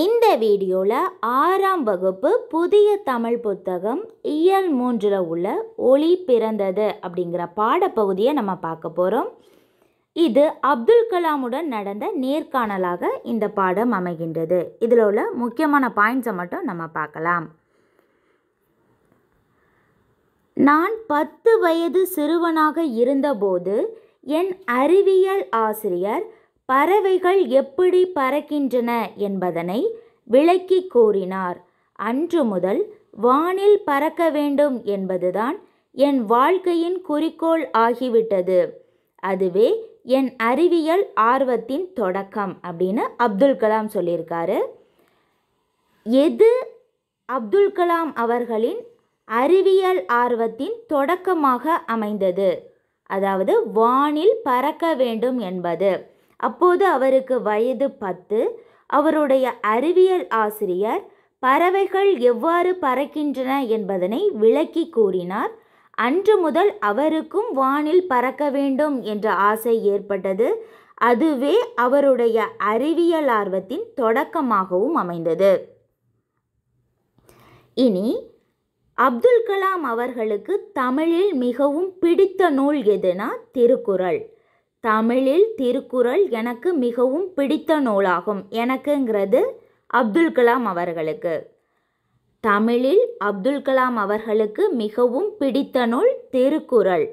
இந்த வீடியோவில் ஆறாம் வகுப்பு புதிய தமிழ் புத்தகம் இயல் மூன்றில் உள்ள ஒளி பிறந்தது அப்படிங்கிற பாடப்பகுதியை நம்ம பார்க்க போகிறோம் இது அப்துல் கலாமுடன் நடந்த நேர்காணலாக இந்த பாடம் அமைகின்றது இதில் உள்ள முக்கியமான பாயிண்ட்ஸை மட்டும் நம்ம பார்க்கலாம் நான் பத்து வயது சிறுவனாக இருந்தபோது என் அறிவியல் ஆசிரியர் பறவைகள் எப்படி பறக்கின்றன என்பதனை விளக்கி கூறினார் அன்று முதல் வானில் பறக்க வேண்டும் என்பதுதான் என் வாழ்க்கையின் குறிக்கோள் ஆகிவிட்டது அதுவே என் அறிவியல் ஆர்வத்தின் தொடக்கம் அப்படின்னு அப்துல் கலாம் சொல்லியிருக்காரு எது அப்துல் கலாம் அவர்களின் அறிவியல் ஆர்வத்தின் தொடக்கமாக அமைந்தது அதாவது வானில் பறக்க வேண்டும் என்பது அப்போது அவருக்கு வயது பத்து அவருடைய அறிவியல் ஆசிரியர் பறவைகள் எவ்வாறு பறக்கின்றன என்பதனை விளக்கி கூறினார் அன்று முதல் அவருக்கும் வானில் பறக்க வேண்டும் என்ற ஆசை ஏற்பட்டது அதுவே அவருடைய அறிவியல் ஆர்வத்தின் தொடக்கமாகவும் அமைந்தது இனி அப்துல் கலாம் அவர்களுக்கு தமிழில் மிகவும் பிடித்த நூல் எதுனா திருக்குறள் தமிழில் திருக்குறள் எனக்கு மிகவும் பிடித்த நூலாகும் எனக்குங்கிறது அப்துல் கலாம் அவர்களுக்கு தமிழில் அப்துல் கலாம் அவர்களுக்கு மிகவும் பிடித்த நூல் திருக்குறள்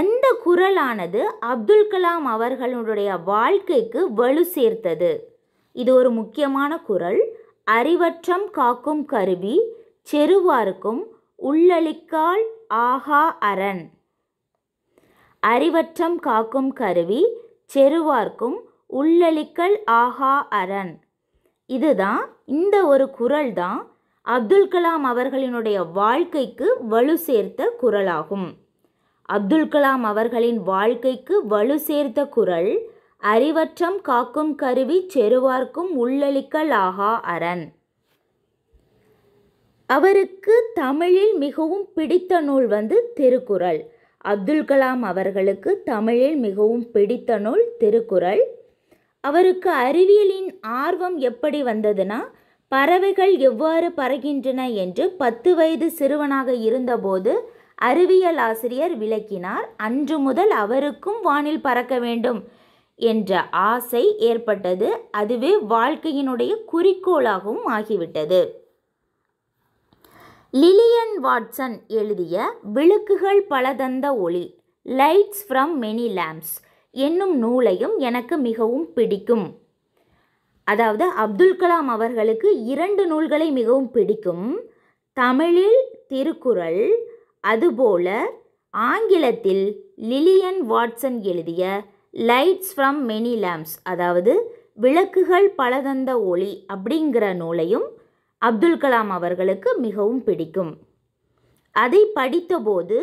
எந்த குரலானது அப்துல் கலாம் அவர்களுடைய வாழ்க்கைக்கு வலு சேர்த்தது இது ஒரு முக்கியமான குரல் அறிவற்றம் காக்கும் கருவி செருவாருக்கும் உள்ளளிக்கால் ஆகா அரண் அறிவற்றம் காக்கும் கருவி செருவார்க்கும் உள்ளளிக்கல் ஆஹா அரண் இதுதான் இந்த ஒரு குரல் தான் அப்துல் கலாம் அவர்களினுடைய வாழ்க்கைக்கு வலு சேர்த்த குரலாகும் அப்துல் கலாம் அவர்களின் வாழ்க்கைக்கு வலு சேர்த்த குரல் அறிவற்றம் காக்கும் கருவி செருவார்க்கும் உள்ளளிக்கல் ஆஹா அரண் அவருக்கு தமிழில் மிகவும் பிடித்த நூல் வந்து திருக்குறள் அப்துல் கலாம் அவர்களுக்கு தமிழில் மிகவும் பிடித்த நூல் திருக்குறள் அவருக்கு அறிவியலின் ஆர்வம் எப்படி வந்ததுன்னா பறவைகள் எவ்வாறு பறக்கின்றன என்று பத்து வயது சிறுவனாக இருந்தபோது அறிவியல் ஆசிரியர் விளக்கினார் அன்று முதல் அவருக்கும் வானில் பறக்க வேண்டும் என்ற ஆசை ஏற்பட்டது அதுவே வாழ்க்கையினுடைய குறிக்கோளாகவும் ஆகிவிட்டது லிலியன் வாட்சன் எழுதிய விளக்குகள் பல தந்த ஒளி லைட்ஸ் ஃப்ரம் மெனி லேம்ப்ஸ் என்னும் நூலையும் எனக்கு மிகவும் பிடிக்கும் அதாவது அப்துல் கலாம் அவர்களுக்கு இரண்டு நூல்களை மிகவும் பிடிக்கும் தமிழில் திருக்குறள் அதுபோல ஆங்கிலத்தில் லிலியன் வாட்சன் எழுதிய லைட்ஸ் ஃப்ரம் மெனி லேம்ப்ஸ் அதாவது விளக்குகள் பலதந்த ஒளி அப்படிங்கிற நூலையும் அப்துல் கலாம் அவர்களுக்கு மிகவும் பிடிக்கும் அதை படித்தபோது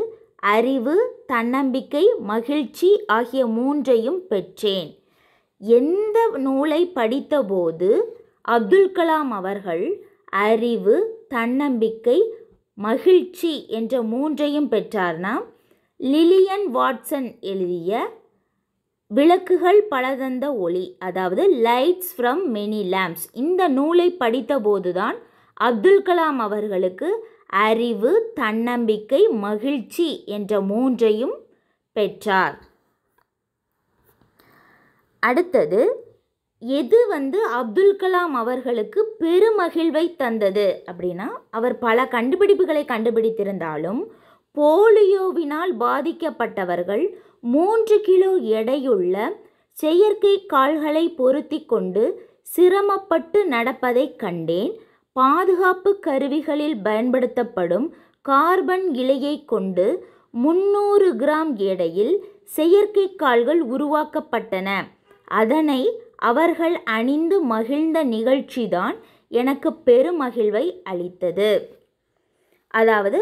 அறிவு தன்னம்பிக்கை மகிழ்ச்சி ஆகிய மூன்றையும் பெற்றேன் எந்த நூலை படித்தபோது அப்துல் கலாம் அவர்கள் அறிவு தன்னம்பிக்கை மகிழ்ச்சி என்ற மூன்றையும் பெற்றார்னா லிலியன் வாட்சன் எழுதிய விளக்குகள் பலதந்த ஒளி அதாவது லைட்ஸ் ஃப்ரம் மெனி லேம்ப்ஸ் இந்த நூலை படித்தபோதுதான் அப்துல் கலாம் அவர்களுக்கு அறிவு தன்னம்பிக்கை மகிழ்ச்சி என்ற மூன்றையும் பெற்றார் அடுத்தது எது வந்து அப்துல் கலாம் அவர்களுக்கு பெருமகிழ்வை தந்தது அப்படின்னா அவர் பல கண்டுபிடிப்புகளை கண்டுபிடித்திருந்தாலும் போலியோவினால் பாதிக்கப்பட்டவர்கள் மூன்று கிலோ எடையுள்ள செயற்கை கால்களை பொருத்தி கொண்டு சிரமப்பட்டு நடப்பதை கண்டேன் பாதுகாப்பு கருவிகளில் பயன்படுத்தப்படும் கார்பன் இலையை கொண்டு முந்நூறு கிராம் எடையில் செயற்கை கால்கள் உருவாக்கப்பட்டன அதனை அவர்கள் அணிந்து மகிழ்ந்த நிகழ்ச்சிதான் எனக்கு பெருமகிழ்வை அளித்தது அதாவது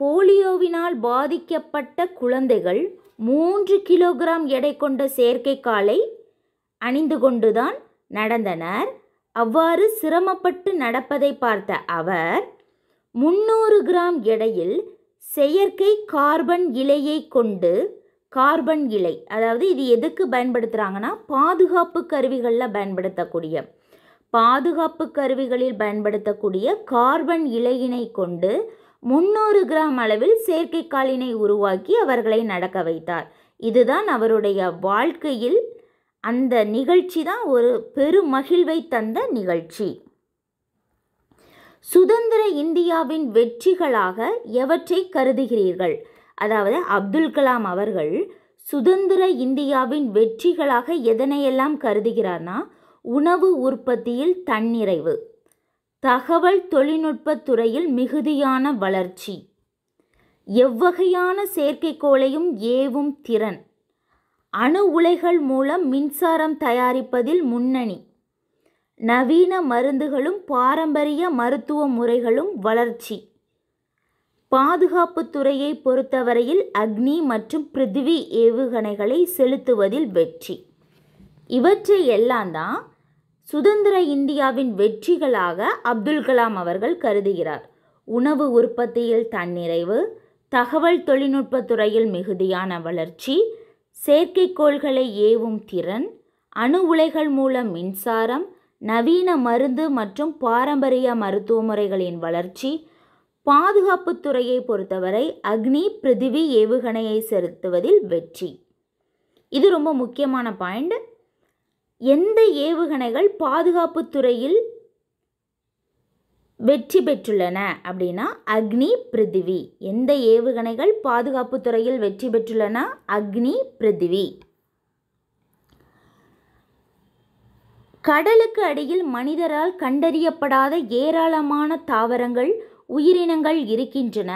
போலியோவினால் பாதிக்கப்பட்ட குழந்தைகள் மூன்று கிலோகிராம் எடை கொண்ட செயற்கை காலை அணிந்து கொண்டுதான் நடந்தனர் அவ்வாறு சிரமப்பட்டு நடப்பதை பார்த்த அவர் முன்னூறு கிராம் எடையில் செயற்கை கார்பன் இலையை கொண்டு கார்பன் இலை அதாவது இது எதுக்கு பயன்படுத்துகிறாங்கன்னா பாதுகாப்பு கருவிகளில் பயன்படுத்தக்கூடிய பாதுகாப்பு கருவிகளில் பயன்படுத்தக்கூடிய கார்பன் இலையினை கொண்டு முன்னூறு கிராம் அளவில் செயற்கைக்காலினை உருவாக்கி அவர்களை நடக்க வைத்தார் இதுதான் அவருடைய வாழ்க்கையில் அந்த நிகழ்ச்சி தான் ஒரு பெருமகிழ்வை தந்த நிகழ்ச்சி சுதந்திர இந்தியாவின் வெற்றிகளாக எவற்றை கருதுகிறீர்கள் அதாவது அப்துல் கலாம் அவர்கள் சுதந்திர இந்தியாவின் வெற்றிகளாக எதனையெல்லாம் கருதுகிறார்னா உணவு உற்பத்தியில் தன்னிறைவு தகவல் தொழில்நுட்பத் துறையில் மிகுதியான வளர்ச்சி எவ்வகையான செயற்கைக்கோளையும் ஏவும் திறன் அணு உலைகள் மூலம் மின்சாரம் தயாரிப்பதில் முன்னணி நவீன மருந்துகளும் பாரம்பரிய மருத்துவ முறைகளும் வளர்ச்சி பாதுகாப்பு துறையை பொறுத்தவரையில் அக்னி மற்றும் பிருத்திவி ஏவுகணைகளை செலுத்துவதில் வெற்றி இவற்றை எல்லாம் தான் சுதந்திர இந்தியாவின் வெற்றிகளாக அப்துல் கலாம் அவர்கள் கருதுகிறார் உணவு உற்பத்தியில் தன்னிறைவு தகவல் தொழில்நுட்பத் துறையில் மிகுதியான வளர்ச்சி செயற்கைக்கோள்களை ஏவும் திறன் அணு உலைகள் மூலம் மின்சாரம் நவீன மருந்து மற்றும் பாரம்பரிய மருத்துவ முறைகளின் வளர்ச்சி பாதுகாப்பு துறையை பொறுத்தவரை அக்னி பிரிதிவி ஏவுகணையை செலுத்துவதில் வெற்றி இது ரொம்ப முக்கியமான பாயிண்ட் எந்த ஏவுகணைகள் பாதுகாப்பு துறையில் வெற்றி பெற்றுள்ளன அப்படின்னா அக்னி பிருத்திவி எந்த ஏவுகணைகள் பாதுகாப்பு துறையில் வெற்றி பெற்றுள்ளன அக்னி பிருத்திவி கடலுக்கு அடியில் மனிதரால் கண்டறியப்படாத ஏராளமான தாவரங்கள் உயிரினங்கள் இருக்கின்றன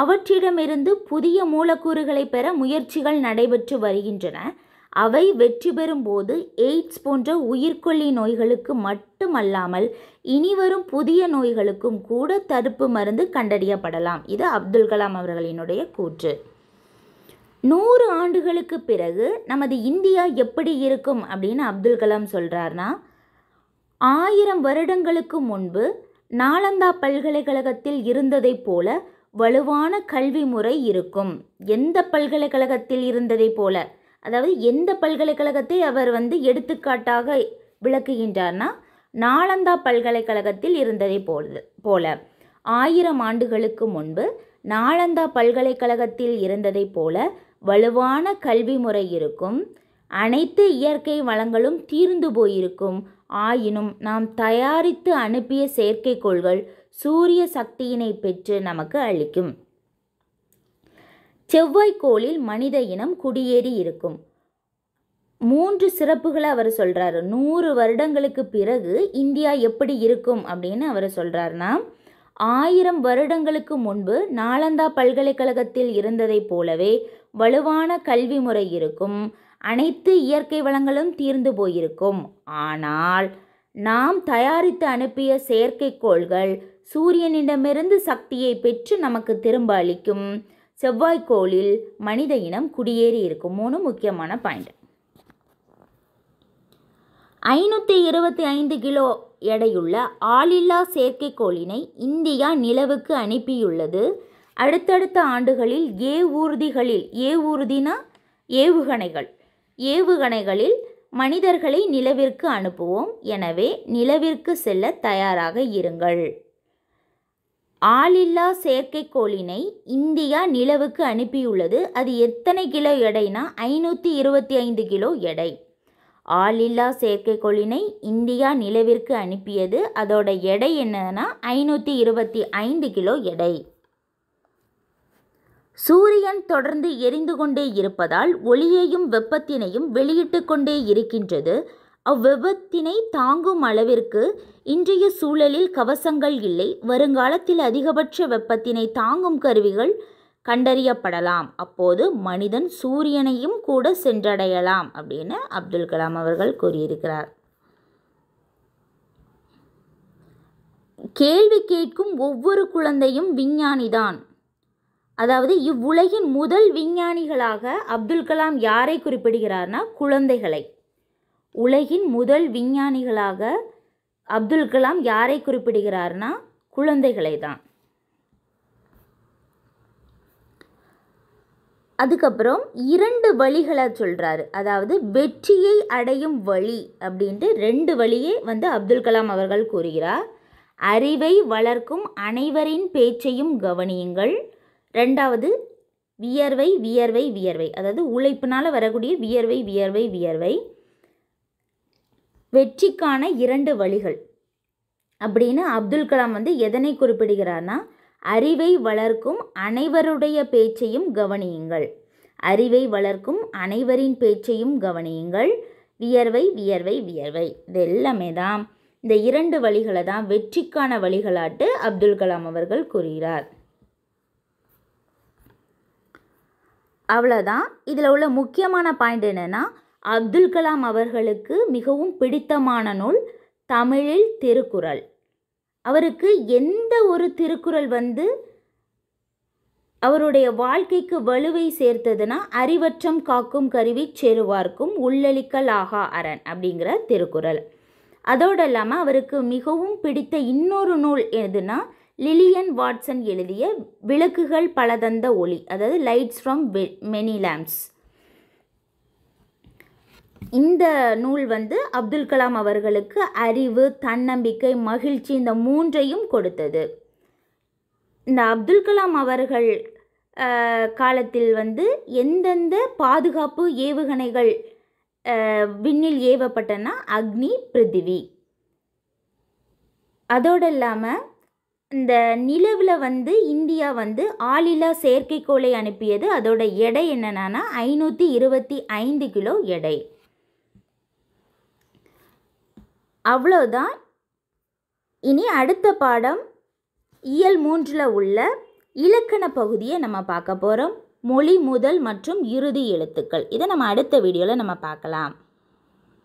அவற்றிடமிருந்து புதிய மூலக்கூறுகளை பெற முயற்சிகள் நடைபெற்று வருகின்றன அவை வெற்றி பெறும்போது எய்ட்ஸ் போன்ற உயிர்கொல்லி நோய்களுக்கு மட்டுமல்லாமல் இனிவரும் புதிய நோய்களுக்கும் கூட தடுப்பு மருந்து கண்டறியப்படலாம் இது அப்துல் கலாம் அவர்களினுடைய கூற்று நூறு ஆண்டுகளுக்கு பிறகு நமது இந்தியா எப்படி இருக்கும் அப்படின்னு அப்துல் கலாம் சொல்கிறார்னா ஆயிரம் வருடங்களுக்கு முன்பு நாலந்தா பல்கலைக்கழகத்தில் இருந்ததைப் போல வலுவான கல்வி முறை இருக்கும் எந்த பல்கலைக்கழகத்தில் இருந்ததைப் போல அதாவது எந்த பல்கலைக்கழகத்தை அவர் வந்து எடுத்துக்காட்டாக விளக்குகின்றார்னா நாளந்தா பல்கலைக்கழகத்தில் இருந்ததை போல போல ஆயிரம் ஆண்டுகளுக்கு முன்பு நாளந்தா பல்கலைக்கழகத்தில் இருந்ததைப் போல வலுவான கல்வி முறை இருக்கும் அனைத்து இயற்கை வளங்களும் தீர்ந்து போயிருக்கும் ஆயினும் நாம் தயாரித்து அனுப்பிய செயற்கைக்கோள்கள் சூரிய சக்தியினை பெற்று நமக்கு அளிக்கும் செவ்வாய்க்கோளில் மனித இனம் குடியேறி இருக்கும் மூன்று சிறப்புகளை அவர் சொல்கிறாரு நூறு வருடங்களுக்கு பிறகு இந்தியா எப்படி இருக்கும் அப்படின்னு அவர் சொல்கிறாருன்னா ஆயிரம் வருடங்களுக்கு முன்பு நாலந்தா பல்கலைக்கழகத்தில் இருந்ததைப் போலவே வலுவான கல்வி முறை இருக்கும் அனைத்து இயற்கை வளங்களும் தீர்ந்து போயிருக்கும் ஆனால் நாம் தயாரித்து அனுப்பிய செயற்கைக்கோள்கள் சூரியனிடமிருந்து சக்தியை பெற்று நமக்கு திரும்ப அளிக்கும் செவ்வாய்க்கோளில் மனித இனம் குடியேறி இருக்கும் மூணு முக்கியமான பாயிண்ட் ஐநூற்றி இருபத்தி ஐந்து கிலோ எடையுள்ள ஆளில்லா செயற்கைக்கோளினை இந்தியா நிலவுக்கு அனுப்பியுள்ளது அடுத்தடுத்த ஆண்டுகளில் ஏவூர்திகளில் ஏவூர்தினா ஏவுகணைகள் ஏவுகணைகளில் மனிதர்களை நிலவிற்கு அனுப்புவோம் எனவே நிலவிற்கு செல்ல தயாராக இருங்கள் ஆளில்லா செயற்கைக்கோளினை இந்தியா நிலவுக்கு அனுப்பியுள்ளது அது எத்தனை கிலோ எடைனா ஐநூற்றி இருபத்தி ஐந்து கிலோ எடை ஆளில்லா செயற்கைக்கோளினை இந்தியா நிலவிற்கு அனுப்பியது அதோட எடை என்னன்னா ஐநூற்றி இருபத்தி ஐந்து கிலோ எடை சூரியன் தொடர்ந்து எரிந்து கொண்டே இருப்பதால் ஒளியையும் வெப்பத்தினையும் வெளியிட்டு கொண்டே இருக்கின்றது அவ்விபத்தினை தாங்கும் அளவிற்கு இன்றைய சூழலில் கவசங்கள் இல்லை வருங்காலத்தில் அதிகபட்ச வெப்பத்தினை தாங்கும் கருவிகள் கண்டறியப்படலாம் அப்போது மனிதன் சூரியனையும் கூட சென்றடையலாம் அப்படின்னு அப்துல் கலாம் அவர்கள் கூறியிருக்கிறார் கேள்வி கேட்கும் ஒவ்வொரு குழந்தையும் விஞ்ஞானிதான் அதாவது இவ்வுலகின் முதல் விஞ்ஞானிகளாக அப்துல் கலாம் யாரை குறிப்பிடுகிறார்னா குழந்தைகளை உலகின் முதல் விஞ்ஞானிகளாக அப்துல் கலாம் யாரை குறிப்பிடுகிறார்னா குழந்தைகளை தான் அதுக்கப்புறம் இரண்டு வழிகளை சொல்கிறாரு அதாவது வெற்றியை அடையும் வழி அப்படின்ட்டு ரெண்டு வழியே வந்து அப்துல் கலாம் அவர்கள் கூறுகிறார் அறிவை வளர்க்கும் அனைவரின் பேச்சையும் கவனியுங்கள் ரெண்டாவது வியர்வை வியர்வை வியர்வை அதாவது உழைப்பினால் வரக்கூடிய வியர்வை வியர்வை வியர்வை வெற்றிக்கான இரண்டு வழிகள் அப்படின்னு அப்துல் கலாம் வந்து எதனை குறிப்பிடுகிறார்னா அறிவை வளர்க்கும் அனைவருடைய பேச்சையும் கவனியுங்கள் அறிவை வளர்க்கும் அனைவரின் பேச்சையும் கவனியுங்கள் வியர்வை வியர்வை வியர்வை இது எல்லாமே தான் இந்த இரண்டு வழிகளை தான் வெற்றிக்கான வழிகளாட்டு அப்துல் கலாம் அவர்கள் கூறுகிறார் அவ்வளோதான் இதில் உள்ள முக்கியமான பாயிண்ட் என்னென்னா அப்துல் கலாம் அவர்களுக்கு மிகவும் பிடித்தமான நூல் தமிழில் திருக்குறள் அவருக்கு எந்த ஒரு திருக்குறள் வந்து அவருடைய வாழ்க்கைக்கு வலுவை சேர்த்ததுன்னா அறிவற்றம் காக்கும் கருவி செருவார்க்கும் உள்ளளிக்கல் ஆகா அரண் அப்படிங்கிற திருக்குறள் அதோடு இல்லாமல் அவருக்கு மிகவும் பிடித்த இன்னொரு நூல் எதுனா லிலியன் வாட்சன் எழுதிய விளக்குகள் பலதந்த ஒளி அதாவது லைட்ஸ் ஃப்ரம் மெனி லேம்ப்ஸ் இந்த நூல் வந்து அப்துல் கலாம் அவர்களுக்கு அறிவு தன்னம்பிக்கை மகிழ்ச்சி இந்த மூன்றையும் கொடுத்தது இந்த அப்துல் கலாம் அவர்கள் காலத்தில் வந்து எந்தெந்த பாதுகாப்பு ஏவுகணைகள் விண்ணில் ஏவப்பட்டனா அக்னி பிருத்திவி அதோடு இல்லாமல் இந்த நிலவில் வந்து இந்தியா வந்து ஆளில்லா செயற்கைக்கோளை அனுப்பியது அதோட எடை என்னென்னா ஐநூற்றி இருபத்தி ஐந்து கிலோ எடை அவ்வளோதான் இனி அடுத்த பாடம் இயல் மூன்றில் உள்ள இலக்கண பகுதியை நம்ம பார்க்க போகிறோம் மொழி முதல் மற்றும் இறுதி எழுத்துக்கள் இதை நம்ம அடுத்த வீடியோவில் நம்ம பார்க்கலாம்